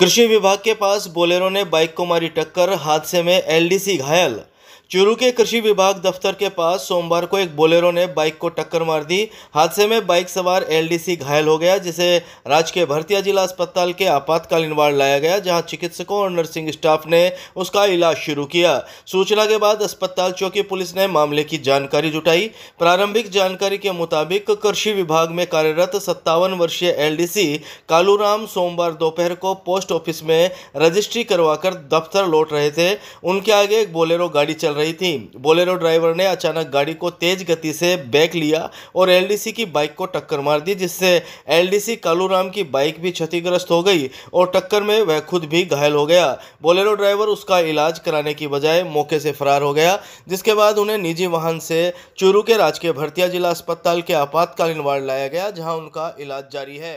कृषि विभाग के पास बोलेरो ने बाइक को मारी टक्कर हादसे में एलडीसी घायल चूरू के कृषि विभाग दफ्तर के पास सोमवार को एक बोलेरो ने बाइक को टक्कर मार दी हादसे में बाइक सवार एलडीसी घायल हो गया जिसे राजकीय भरतिया जिला अस्पताल के आपातकालीन वार्ड लाया गया जहां चिकित्सकों और नर्सिंग स्टाफ ने उसका इलाज शुरू किया सूचना के बाद अस्पताल चौकी पुलिस ने मामले की जानकारी जुटाई प्रारंभिक जानकारी के मुताबिक कृषि विभाग में कार्यरत सत्तावन वर्षीय एल कालूराम सोमवार दोपहर को पोस्ट ऑफिस में रजिस्ट्री करवाकर दफ्तर लौट रहे थे उनके आगे एक बोलेरो गाड़ी गाड़ी चल रही थी बोलेरो ड्राइवर ने अचानक गाड़ी को तेज गति से बैक लिया और एलडीसी की बाइक को टक्कर मार दी जिससे एलडीसी कालूराम की बाइक भी क्षतिग्रस्त हो गई और टक्कर में वह खुद भी घायल हो गया बोलेरो ड्राइवर उसका इलाज कराने की बजाय मौके से फरार हो गया जिसके बाद उन्हें निजी वाहन से चूरू के राजकीय भरतिया जिला अस्पताल के आपातकालीन वार्ड लाया गया जहां उनका इलाज जारी है